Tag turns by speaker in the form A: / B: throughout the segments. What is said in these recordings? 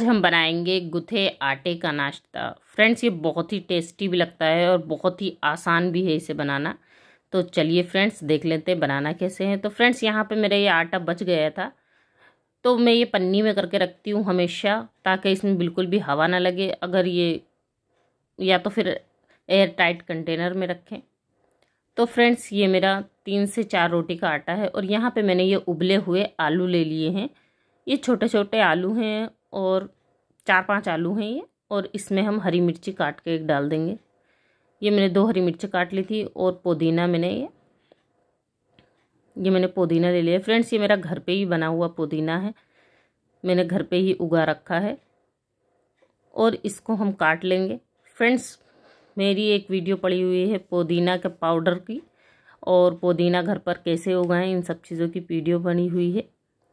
A: आज हम बनाएंगे गुथे आटे का नाश्ता फ्रेंड्स ये बहुत ही टेस्टी भी लगता है और बहुत ही आसान भी है इसे बनाना तो चलिए फ्रेंड्स देख लेते हैं बनाना कैसे है तो फ्रेंड्स यहाँ पे मेरा ये आटा बच गया था तो मैं ये पन्नी में करके रखती हूँ हमेशा ताकि इसमें बिल्कुल भी हवा ना लगे अगर ये या तो फिर एयर टाइट कंटेनर में रखें तो फ्रेंड्स ये मेरा तीन से चार रोटी का आटा है और यहाँ पर मैंने ये उबले हुए आलू ले लिए हैं ये छोटे छोटे आलू हैं और चार पांच आलू हैं ये और इसमें हम हरी मिर्ची काट के एक डाल देंगे ये मैंने दो हरी मिर्ची काट ली थी और पुदीना मैंने ये ये मैंने पुदीना ले लिया फ्रेंड्स ये मेरा घर पे ही बना हुआ पुदीना है मैंने घर पे ही उगा रखा है और इसको हम काट लेंगे फ्रेंड्स मेरी एक वीडियो पड़ी हुई है पुदीना के पाउडर की और पुदीना घर पर कैसे उगाएं इन सब चीज़ों की वीडियो बनी हुई है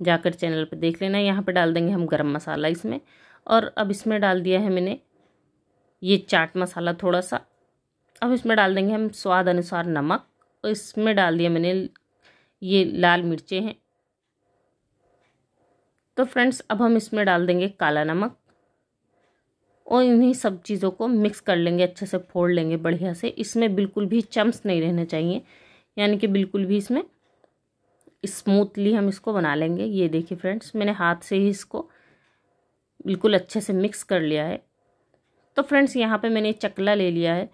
A: जाकर चैनल पर देख लेना यहाँ पर डाल देंगे हम गर्म मसाला इसमें और अब इसमें डाल दिया है मैंने ये चाट मसाला थोड़ा सा अब इसमें डाल देंगे हम स्वाद अनुसार नमक और इसमें डाल दिया मैंने ये लाल मिर्चें हैं तो फ्रेंड्स अब हम इसमें डाल देंगे काला नमक और इन्हीं सब चीज़ों को मिक्स कर लेंगे अच्छे से फोड़ लेंगे बढ़िया से इसमें बिल्कुल भी चम्स नहीं रहने चाहिए यानी कि बिल्कुल भी इसमें स्मूथली हम इसको बना लेंगे ये देखिए फ्रेंड्स मैंने हाथ से ही इसको बिल्कुल अच्छे से मिक्स कर लिया है तो फ्रेंड्स यहाँ पे मैंने चकला ले लिया है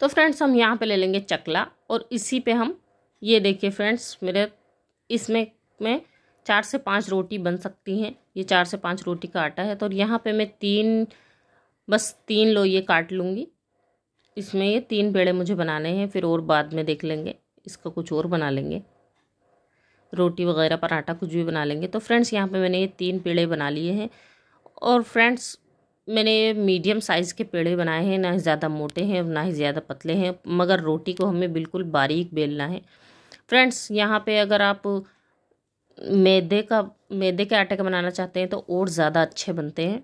A: तो फ्रेंड्स हम यहाँ पे ले लेंगे चकला और इसी पे हम ये देखिए फ्रेंड्स मेरे इसमें में चार से पांच रोटी बन सकती हैं ये चार से पांच रोटी का आटा है तो यहाँ पे मैं तीन बस तीन लो ये काट लूँगी इसमें ये तीन पेड़े मुझे बनाने हैं फिर और बाद में देख लेंगे इसका कुछ और बना लेंगे रोटी वगैरह पराठा कुछ भी बना लेंगे तो फ्रेंड्स यहाँ पे मैंने ये तीन पेड़े बना लिए हैं और फ्रेंड्स मैंने मीडियम साइज़ के पेड़े बनाए हैं ना ही ज़्यादा मोटे हैं ना ही ज़्यादा पतले हैं मगर रोटी को हमें बिल्कुल बारीक बेलना है फ्रेंड्स यहाँ पे अगर आप मैदे का मैदे के आटे का बनाना चाहते हैं तो और ज़्यादा अच्छे बनते हैं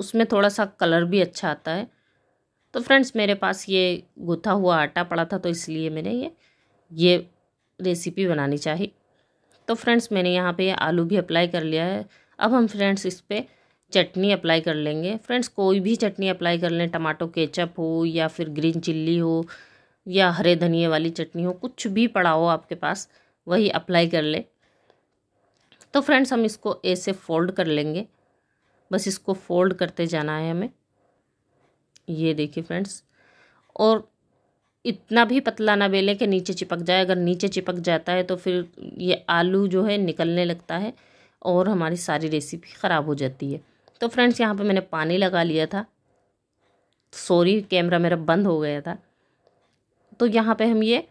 A: उसमें थोड़ा सा कलर भी अच्छा आता है तो फ्रेंड्स मेरे पास ये गुथा हुआ आटा पड़ा था तो इसलिए मैंने ये ये रेसिपी बनानी चाहिए तो फ्रेंड्स मैंने यहाँ पे आलू भी अप्लाई कर लिया है अब हम फ्रेंड्स इस पर चटनी अप्लाई कर लेंगे फ्रेंड्स कोई भी चटनी अप्लाई कर लें टमाटो केचप हो या फिर ग्रीन चिल्ली हो या हरे धनिए वाली चटनी हो कुछ भी पड़ा हो आपके पास वही अप्लाई कर लें तो फ्रेंड्स हम इसको ऐसे फोल्ड कर लेंगे बस इसको फोल्ड करते जाना है हमें ये देखिए फ्रेंड्स और इतना भी पतला ना बेलें कि नीचे चिपक जाए अगर नीचे चिपक जाता है तो फिर ये आलू जो है निकलने लगता है और हमारी सारी रेसिपी ख़राब हो जाती है तो फ्रेंड्स यहाँ पे मैंने पानी लगा लिया था सॉरी कैमरा मेरा बंद हो गया था तो यहाँ पे हम ये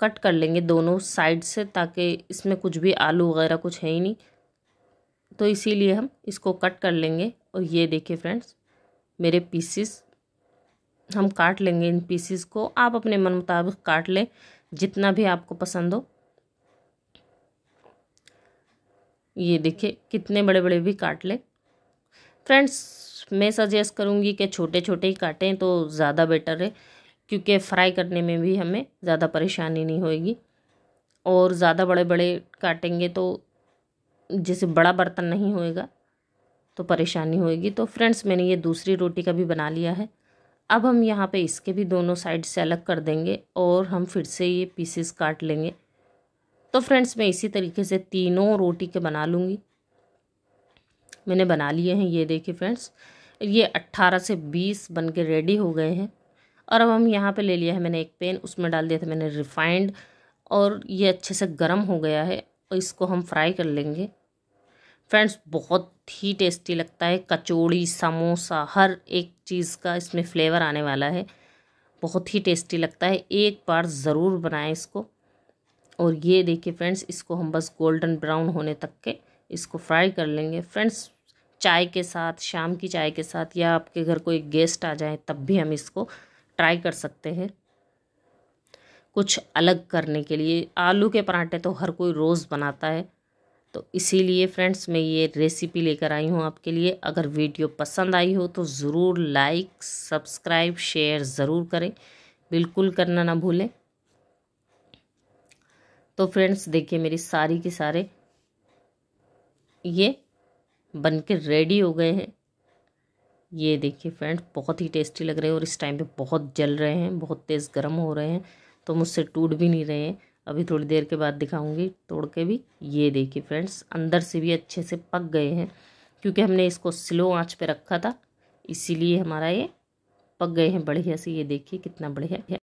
A: कट कर लेंगे दोनों साइड से ताकि इसमें कुछ भी आलू वगैरह कुछ है ही नहीं तो इसीलिए हम इसको कट कर लेंगे और ये देखिए फ्रेंड्स मेरे पीसीस हम काट लेंगे इन पीसीस को आप अपने मन मुताबिक काट लें जितना भी आपको पसंद हो ये देखिए कितने बड़े बड़े भी काट लें फ्रेंड्स मैं सजेस्ट करूँगी कि छोटे छोटे ही काटें तो ज़्यादा बेटर है क्योंकि फ्राई करने में भी हमें ज़्यादा परेशानी नहीं होगी और ज़्यादा बड़े बड़े काटेंगे तो जैसे बड़ा बर्तन नहीं होएगा तो परेशानी होएगी तो फ्रेंड्स मैंने ये दूसरी रोटी का भी बना लिया है अब हम यहाँ पे इसके भी दोनों साइड से अलग कर देंगे और हम फिर से ये पीसेस काट लेंगे तो फ्रेंड्स मैं इसी तरीके से तीनों रोटी के बना लूँगी मैंने बना लिए हैं ये देखिए फ्रेंड्स ये अट्ठारह से बीस बन के रेडी हो गए हैं और अब हम यहाँ पे ले लिया है मैंने एक पेन उसमें डाल दिया था मैंने रिफाइंड और ये अच्छे से गर्म हो गया है और इसको हम फ्राई कर लेंगे फ्रेंड्स बहुत ही टेस्टी लगता है कचौड़ी समोसा हर एक चीज़ का इसमें फ्लेवर आने वाला है बहुत ही टेस्टी लगता है एक बार ज़रूर बनाएं इसको और ये देखिए फ्रेंड्स इसको हम बस गोल्डन ब्राउन होने तक के इसको फ्राई कर लेंगे फ्रेंड्स चाय के साथ शाम की चाय के साथ या आपके घर कोई गेस्ट आ जाए तब भी हम इसको ट्राई कर सकते हैं कुछ अलग करने के लिए आलू के पराठे तो हर कोई रोज़ बनाता है तो इसीलिए फ्रेंड्स मैं ये रेसिपी लेकर आई हूँ आपके लिए अगर वीडियो पसंद आई हो तो ज़रूर लाइक सब्सक्राइब शेयर ज़रूर करें बिल्कुल करना ना भूलें तो फ्रेंड्स देखिए मेरी सारी के सारे ये बन के रेडी हो गए हैं ये देखिए फ्रेंड्स बहुत ही टेस्टी लग रहे हैं और इस टाइम पे बहुत जल रहे हैं बहुत तेज़ गर्म हो रहे हैं तो मुझसे टूट भी नहीं रहे हैं अभी थोड़ी देर के बाद दिखाऊंगी तोड़ के भी ये देखिए फ्रेंड्स अंदर से भी अच्छे से पक गए हैं क्योंकि हमने इसको स्लो आंच पे रखा था इसीलिए हमारा ये पक गए हैं बढ़िया से ये देखिए कितना बढ़िया